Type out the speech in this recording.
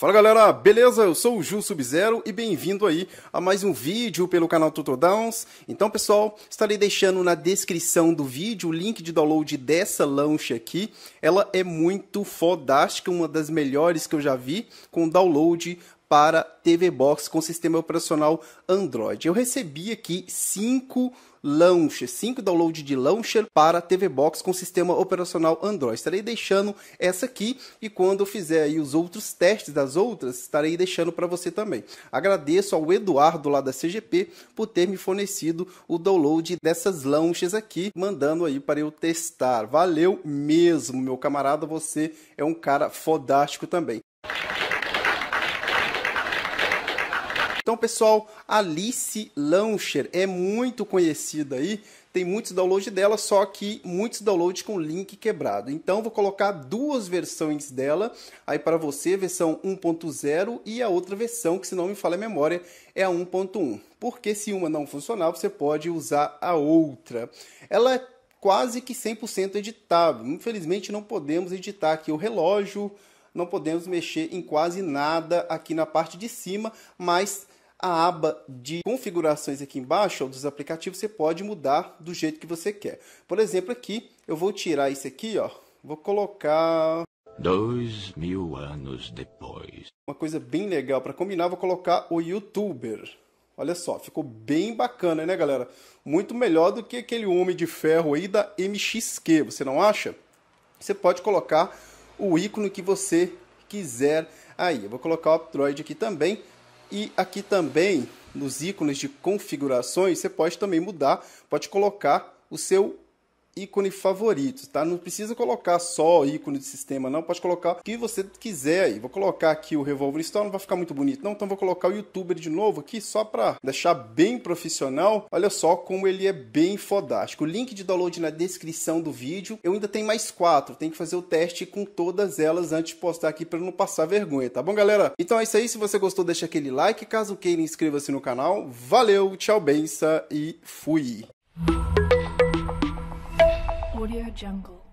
Fala galera, beleza? Eu sou o Ju Sub-Zero e bem-vindo aí a mais um vídeo pelo canal Tutodowns. Então pessoal, estarei deixando na descrição do vídeo o link de download dessa lanche aqui. Ela é muito fodástica, uma das melhores que eu já vi, com download para TV Box com sistema operacional Android. Eu recebi aqui cinco launcher, 5 download de launcher para TV Box com sistema operacional Android. Estarei deixando essa aqui e quando eu fizer os outros testes das outras, estarei deixando para você também. Agradeço ao Eduardo lá da CGP por ter me fornecido o download dessas launches aqui, mandando aí para eu testar. Valeu mesmo, meu camarada, você é um cara fodástico também. Então, pessoal, Alice Launcher é muito conhecida aí, tem muitos downloads dela, só que muitos downloads com link quebrado. Então, vou colocar duas versões dela aí para você, versão 1.0 e a outra versão, que se não me falha a memória, é a 1.1. Porque se uma não funcionar, você pode usar a outra. Ela é quase que 100% editável. Infelizmente, não podemos editar aqui o relógio, não podemos mexer em quase nada aqui na parte de cima, mas a aba de configurações aqui embaixo ou dos aplicativos você pode mudar do jeito que você quer. Por exemplo, aqui eu vou tirar isso aqui, ó, vou colocar Dois mil anos depois. Uma coisa bem legal para combinar, vou colocar o youtuber. Olha só, ficou bem bacana, né, galera? Muito melhor do que aquele homem de ferro aí da MXQ, você não acha? Você pode colocar o ícone que você quiser aí. Eu vou colocar o Android aqui também. E aqui também, nos ícones de configurações, você pode também mudar, pode colocar o seu ícone favorito, tá? Não precisa colocar só ícone de sistema, não. Pode colocar o que você quiser aí. Vou colocar aqui o Revolver Store, não vai ficar muito bonito, não. Então vou colocar o YouTuber de novo aqui, só para deixar bem profissional. Olha só como ele é bem fodástico. O link de download na descrição do vídeo. Eu ainda tenho mais quatro. Tem que fazer o teste com todas elas antes de postar aqui para não passar vergonha, tá bom, galera? Então é isso aí. Se você gostou, deixa aquele like. Caso queira, inscreva-se no canal. Valeu, tchau, benção e fui! Audio Jungle.